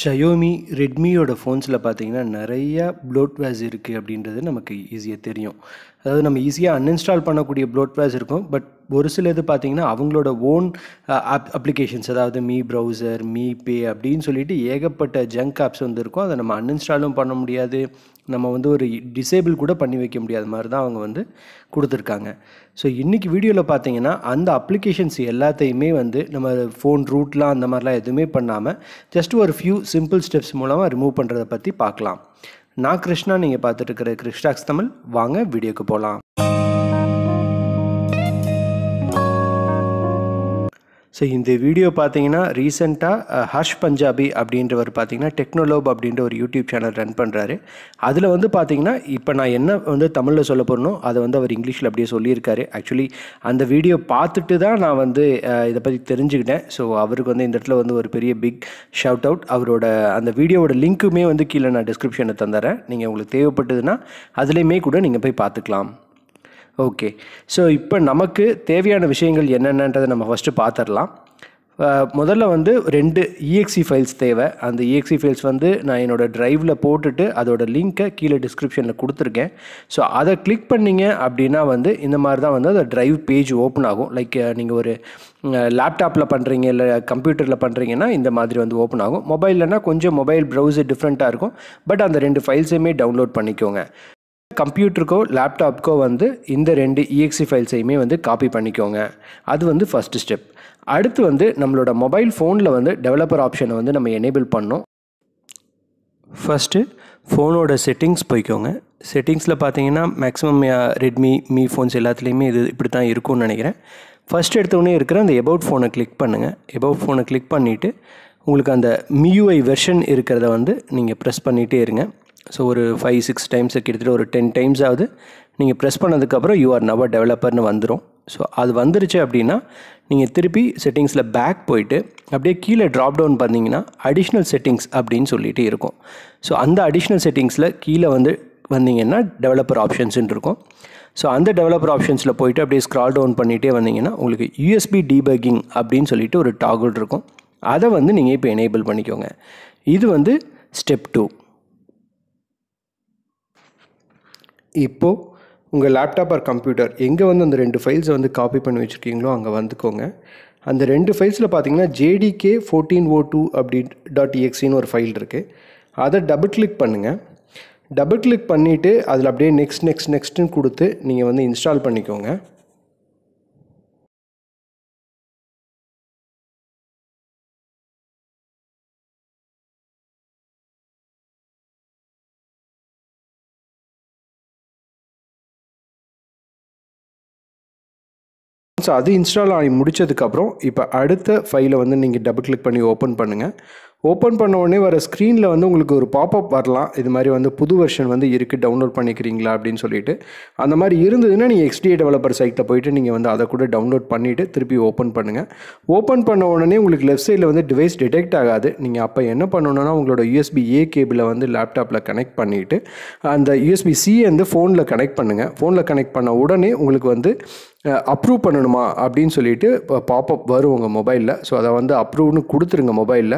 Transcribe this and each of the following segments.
ஷயோமி ரெட்மியோட ஃபோன்ஸில் பார்த்தீங்கன்னா நிறையா ப்ளோட்வேஸ் இருக்குது அப்படின்றது நமக்கு ஈஸியாக தெரியும் அதாவது நம்ம ஈஸியாக அன்இன்ஸ்டால் பண்ணக்கூடிய ப்ளோட்வேர்ஸ் இருக்கும் பட் ஒரு சில இது பார்த்திங்கன்னா அவங்களோட ஓன் ஆப் அப்ளிகேஷன்ஸ் அதாவது மீ ப்ரௌசர் மீ பே அப்படின்னு சொல்லிட்டு ஏகப்பட்ட ஜங்க் ஆப்ஸ் வந்து இருக்கும் அதை நம்ம அன்இன்ஸ்டாலும் பண்ண முடியாது நம்ம வந்து ஒரு டிசேபிள் கூட பண்ணி வைக்க முடியாத மாதிரி தான் அவங்க வந்து கொடுத்துருக்காங்க ஸோ இன்றைக்கி வீடியோவில் பார்த்தீங்கன்னா அந்த அப்ளிகேஷன்ஸ் எல்லாத்தையுமே வந்து நம்ம ஃபோன் ரூட்லாம் அந்த மாதிரிலாம் எதுவுமே பண்ணாமல் ஜஸ்ட் ஒரு ஃபியூ சிம்பிள் ஸ்டெப்ஸ் மூலமாக ரிமூவ் பண்ணுறதை பற்றி பார்க்கலாம் நான் கிருஷ்ணா நீங்கள் பார்த்துட்டு இருக்கிற கிருஷ்டாக்ஸ் தமிழ் வாங்க வீடியோக்கு போகலாம் ஸோ இந்த வீடியோ பார்த்தீங்கன்னா ரீசெண்டாக ஹர்ஷ் பஞ்சாபி அப்படின்றவர் பார்த்தீங்கன்னா டெக்னோலோப் அப்படின்ற ஒரு யூடியூப் சேனல் ரன் பண்ணுறாரு அதில் வந்து பார்த்தீங்கன்னா இப்போ நான் என்ன வந்து தமிழில் சொல்ல போகிறனோ அதை வந்து அவர் இங்கிலீஷில் அப்படியே சொல்லியிருக்காரு ஆக்சுவலி அந்த வீடியோ பார்த்துட்டு தான் நான் வந்து இதை பற்றி தெரிஞ்சுக்கிட்டேன் ஸோ அவருக்கு வந்து இந்த இடத்துல வந்து ஒரு பெரிய பிக் ஷவுட் அவுட் அவரோட அந்த வீடியோவோட லிங்க்குமே வந்து கீழே நான் டிஸ்கிரிப்ஷனில் தந்துடுறேன் நீங்கள் உங்களுக்கு தேவைப்பட்டதுன்னா அதுலேயுமே கூட நீங்கள் போய் பார்த்துக்கலாம் ஓகே ஸோ இப்போ நமக்கு தேவையான விஷயங்கள் என்னென்னன்றதை நம்ம ஃபஸ்ட்டு பார்த்துடலாம் முதல்ல வந்து ரெண்டு இஎக்சி e ஃபைல்ஸ் e தேவை அந்த இஎக்சி e ஃபைல்ஸ் வந்து நான் என்னோடய ட்ரைவில் போட்டுட்டு அதோட லிங்க்கை கீழே டிஸ்கிரிப்ஷனில் கொடுத்துருக்கேன் ஸோ அதை கிளிக் பண்ணிங்க அப்படின்னா வந்து இந்த மாதிரி தான் வந்து அந்த ட்ரைவ் பேஜ் ஓப்பன் ஆகும் லைக் நீங்கள் ஒரு லேப்டாப்பில் பண்ணுறீங்க இல்லை கம்ப்யூட்டரில் பண்ணுறீங்கன்னா இந்த மாதிரி வந்து ஓப்பன் ஆகும் மொபைல்லனால் கொஞ்சம் மொபைல் ப்ரௌசர் டிஃப்ரெண்ட்டாக இருக்கும் பட் அந்த ரெண்டு ஃபைல்ஸையுமே டவுன்லோட் பண்ணிக்கோங்க கம்ப்யூட்டருக்கோ லேப்டாப்க்கோ வந்து இந்த ரெண்டு இஎக்சி e e ஃபைல்ஸையுமே வந்து காப்பி பண்ணிக்கோங்க அது வந்து ஃபஸ்ட்டு ஸ்டெப் அடுத்து வந்து நம்மளோட மொபைல் ஃபோனில் வந்து டெவலப்பர் ஆப்ஷனை வந்து நம்ம எனேபிள் பண்ணோம் ஃபஸ்ட்டு ஃபோனோட செட்டிங்ஸ் போய்க்கோங்க செட்டிங்ஸில் பார்த்தீங்கன்னா மேக்ஸிமம் ரெட்மி மீ ஃபோன்ஸ் எல்லாத்துலேயுமே இது இப்படி தான் இருக்கும்னு நினைக்கிறேன் ஃபஸ்ட் எடுத்தோடனே இருக்கிற அந்த எபவுட் ஃபோனை கிளிக் பண்ணுங்கள் எபவுட் ஃபோனை கிளிக் பண்ணிவிட்டு உங்களுக்கு அந்த மியூஐ வெர்ஷன் இருக்கிறத வந்து நீங்கள் ப்ரெஸ் பண்ணிகிட்டே இருங்க ஸோ ஒரு ஃபைவ் சிக்ஸ் டைம்ஸ் கிட்டத்தட்ட ஒரு டென் டைம்ஸ் ஆகுது நீங்கள் ப்ரெஸ் பண்ணதுக்கப்புறம் யூ ஆர் நவர் டெவலப்பர்னு வந்துடும் ஸோ அது வந்துருச்சு அப்படின்னா நீங்கள் திருப்பி செட்டிங்ஸில் பேக் போயிட்டு அப்படியே கீழே ட்ராப் டவுன் பண்ணிங்கன்னா அடிஷ்னல் செட்டிங்ஸ் அப்படின்னு சொல்லிட்டு இருக்கும் ஸோ அந்த அடிஷ்னல் செட்டிங்ஸில் கீழே வந்து வந்தீங்கன்னா டெவலப்பர் ஆப்ஷன்ஸுன்னு இருக்கும் ஸோ அந்த டெவலப்பர் ஆப்ஷன்ஸில் போயிட்டு அப்படியே ஸ்க்ரால் டவுன் பண்ணிகிட்டே வந்தீங்கன்னா உங்களுக்கு யூஎஸ்பி டீபக்கிங் அப்படின்னு சொல்லிட்டு ஒரு டாகுல் இருக்கும் அதை வந்து நீங்கள் இப்போ எனேபிள் பண்ணிக்கோங்க இது வந்து ஸ்டெப் டூ இப்போது உங்கள் லேப்டாப் ஆர் கம்ப்யூட்டர் எங்கே வந்து அந்த ரெண்டு ஃபைல்ஸை வந்து காப்பி பண்ணி வச்சுருக்கீங்களோ அங்கே வந்துக்கோங்க அந்த ரெண்டு ஃபைல்ஸில் பார்த்தீங்கன்னா JDK fourteen O two oh அப்படி டாட் எக்ஸின்னு ஒரு ஃபைல் இருக்குது அதை டபுள் கிளிக் பண்ணுங்கள் டபுள் கிளிக் பண்ணிவிட்டு அதில் அப்படியே நெக்ஸ்ட் நெக்ஸ்ட் நெக்ஸ்ட்டுன்னு கொடுத்து நீங்கள் வந்து இன்ஸ்டால் பண்ணிக்கோங்க ஸோ அது இன்ஸ்டால் ஆகி முடித்ததுக்கப்புறம் இப்போ அடுத்த ஃபைலை வந்து நீங்கள் டபுள் கிளிக் பண்ணி ஓப்பன் பண்ணுங்கள் ஓப்பன் பண்ண உடனே வர ஸ்க்ரீனில் வந்து உங்களுக்கு ஒரு பாப்பப் வரலாம் இது மாதிரி வந்து புது வெர்ஷன் வந்து இருக்குது டவுன்லோட் பண்ணிக்கிறீங்களா அப்படின்னு சொல்லிட்டு அந்த மாதிரி இருந்ததுன்னா நீங்கள் எக்ஸ்டிஏ டெவலப்பர் சைட்டில் போயிட்டு நீங்கள் வந்து அதை கூட டவுன்லோட் பண்ணிவிட்டு திருப்பி ஓப்பன் பண்ணுங்கள் ஓப்பன் பண்ண உடனே உங்களுக்கு லெஃப்ட் சைடில் வந்து டிவைஸ் டிடெக்ட் ஆகாது நீங்கள் அப்போ என்ன பண்ணணும்னா உங்களோட யூஎஸ்பி ஏ கேபிளை வந்து லேப்டாப்பில் கனெக்ட் பண்ணிவிட்டு அந்த யூஎஸ்பி சியை வந்து ஃபோனில் கனெக்ட் பண்ணுங்கள் ஃபோனில் கனெக்ட் பண்ண உடனே உங்களுக்கு வந்து அப்ரூவ் பண்ணணுமா அப்படின்னு சொல்லிட்டு பாப்பப் வரும் உங்கள் மொபைலில் ஸோ அதை வந்து அப்ரூவ்னு கொடுத்துருங்க மொபைலில்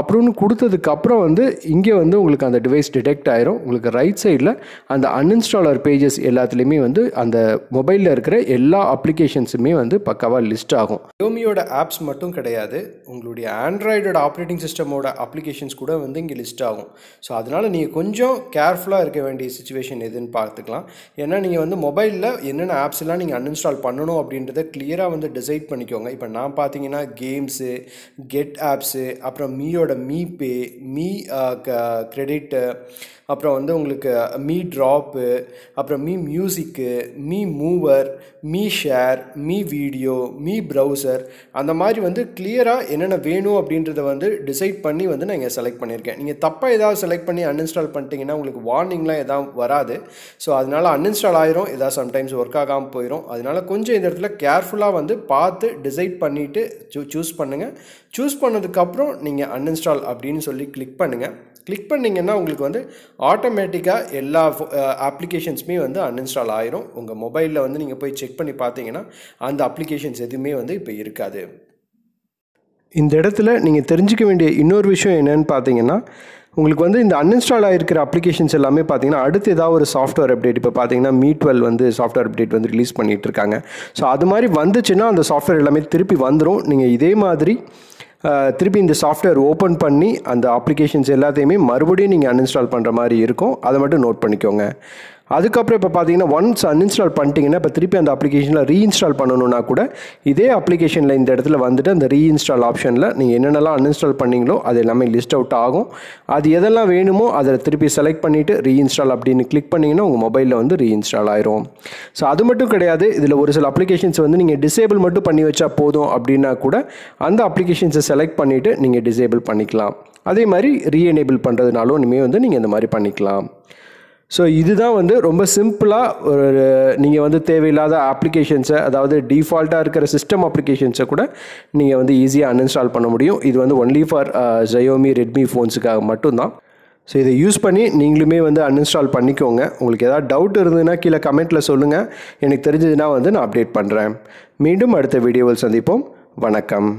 அப்ரூவ்னு கொடுத்ததுக்கப்புறம் வந்து இங்கே வந்து உங்களுக்கு அந்த டிவைஸ் டிடெக்ட் ஆயிரும் உங்களுக்கு ரைட் சைடில் அந்த அன்இன்ஸ்டாலர் பேஜஸ் எல்லாத்துலேயுமே வந்து அந்த மொபைலில் இருக்கிற எல்லா அப்ளிகேஷன்ஸுமே வந்து பக்காவாக லிஸ்ட் ஆகும் யோமியோட ஆப்ஸ் மட்டும் கிடையாது உங்களுடைய ஆண்ட்ராய்டோட ஆப்ரேட்டிங் சிஸ்டமோட அப்ளிகேஷன்ஸ் கூட வந்து இங்கே லிஸ்ட் ஆகும் ஸோ அதனால் நீங்கள் கொஞ்சம் கேர்ஃபுல்லாக இருக்க வேண்டிய சுச்சுவேஷன் எதுன்னு பார்த்துக்கலாம் ஏன்னா நீங்கள் வந்து மொபைலில் என்னென்ன ஆப்ஸ் எல்லாம் நீங்கள் அன்இன்ஸ்டால் பண்ணணும் அப்படின்றத கிளியராக வந்து டிசைட் பண்ணிக்கோங்க இப்போ நான் பார்த்தீங்கன்னா கேம்ஸு கெட் ஆப்ஸு அப்புறம் மீயோட மீ பே மீ க்ரெடிட்டு அப்புறம் வந்து உங்களுக்கு மீ ட்ராப்பு அப்புறம் Mi music Mi mover Mi share Mi video Mi browser அந்த மாதிரி வந்து கிளியராக என்னென்ன வேணும் அப்படின்றத வந்து டிசைட் பண்ணி வந்து நான் இங்கே செலக்ட் பண்ணியிருக்கேன் நீங்கள் தப்பாக ஏதாவது செலக்ட் பண்ணி அன்இன்ஸ்டால் பண்ணிட்டீங்கன்னா உங்களுக்கு வார்னிங்லாம் எதாவது வராது ஸோ அதனால் அன்இன்ஸ்டால் ஆயிரும் எதாவது சம்டைம்ஸ் ஒர்க் ஆகாமல் போயிடும் அதனால் கொஞ்சம் கொஞ்சம் இந்த இடத்துல கேர்ஃபுல்லாக வந்து பார்த்து டிசைட் பண்ணிவிட்டு சூ சூஸ் பண்ணுங்கள் சூஸ் பண்ணதுக்கப்புறம் நீங்கள் அன்இன்ஸ்டால் அப்படின்னு சொல்லி கிளிக் பண்ணுங்கள் கிளிக் பண்ணிங்கன்னா உங்களுக்கு வந்து ஆட்டோமேட்டிக்காக எல்லா அப்ளிகேஷன்ஸுமே வந்து அன்இன்ஸ்டால் ஆயிரும் உங்கள் மொபைலில் வந்து நீங்கள் போய் செக் பண்ணி பார்த்தீங்கன்னா அந்த அப்ளிகேஷன்ஸ் எதுவுமே வந்து இப்போ இருக்காது இந்த இடத்துல நீங்கள் தெரிஞ்சிக்க வேண்டிய இன்னொரு விஷயம் என்னென்னு பார்த்தீங்கன்னா உங்களுக்கு வந்து இந்த அன்இன்ஸ்டால் ஆகிருக்கிற அப்ளிகேஷன்ஸ் எல்லாமே பார்த்தீங்கன்னா அடுத்து ஏதாவது ஒரு சாஃப்ட்வேர் அப்டேட் இப்போ பார்த்தீங்கன்னா மீ டுவெல் வந்து சாஃப்ட்வேர் அப்டேட் வந்து ரிலீஸ் பண்ணிகிட்டு இருக்காங்க ஸோ அது மாதிரி வந்துச்சுன்னா அந்த சாஃப்ட்வேர் எல்லாமே திருப்பி வந்துடும் நீங்கள் இதே மாதிரி திருப்பி இந்த சாஃப்ட்வேர் ஓப்பன் பண்ணி அந்த அப்ளிகேஷன்ஸ் எல்லாத்தையுமே மறுபடியும் நீங்கள் அன்இன்ஸ்டால் பண்ணுற மாதிரி இருக்கும் அதை மட்டும் நோட் பண்ணிக்கோங்க அதுக்கப்புறம் இப்போ பார்த்தீங்கன்னா ஒன்ஸ் அன்இன்ஸ்டால் பண்ணிட்டீங்கன்னா இப்போ திருப்பி அந்த அப்ளிகேஷனில் ரீஇன்ஸ்டால் பண்ணணும்னா கூட இதே அப்ளிகேஷனில் இந்த இடத்துல வந்துட்டு அந்த ரீஇன்ஸ்டால் ஆப்ஷனில் நீங்கள் என்னென்னலாம் அன்இன்ஸ்டால் பண்ணீங்களோ அது எல்லாமே லிஸ்ட் அவுட் ஆகும் அது எதெல்லாம் வேணுமோ அதை திருப்பி செலக்ட் பண்ணிவிட்டு ரீஇன்ஸ்டால் அப்படின்னு கிளிக் பண்ணிங்கன்னா உங்கள் மொபைலில் வந்து ரீஇன்ஸ்டால் ஆயிரும் ஸோ அது மட்டும் கிடையாது இதில் ஒரு சில அப்ளிகேஷன்ஸ் வந்து நீங்கள் டிசேபிள் மட்டும் பண்ணி வச்சா போதும் அப்படின்னா கூட அந்த அப்ளிகேஷன்ஸை செலக்ட் பண்ணிவிட்டு நீங்கள் டிசேபிள் பண்ணிக்கலாம் அதே மாதிரி ரீஎனேபிள் பண்ணுறதுனாலும் இனிமேல் வந்து நீங்கள் இந்த மாதிரி பண்ணிக்கலாம் ஸோ இதுதான் வந்து ரொம்ப சிம்பிளாக ஒரு நீங்கள் வந்து தேவையில்லாத அப்ளிகேஷன்ஸை அதாவது டிஃபால்ட்டாக இருக்கிற சிஸ்டம் அப்ளிகேஷன்ஸை கூட நீங்கள் வந்து ஈஸியாக அன்இன்ஸ்டால் பண்ண முடியும் இது வந்து ஒன்லி ஃபார் ஜயோமி ரெட்மி ஃபோன்ஸுக்காக மட்டும்தான் ஸோ இதை யூஸ் பண்ணி நீங்களுமே வந்து அன்இன்ஸ்டால் பண்ணிக்கோங்க உங்களுக்கு ஏதாவது டவுட் இருந்ததுன்னா கீழே கமெண்ட்டில் சொல்லுங்கள் எனக்கு தெரிஞ்சதுன்னா வந்து நான் அப்டேட் பண்ணுறேன் மீண்டும் அடுத்த வீடியோவில் சந்திப்போம் வணக்கம்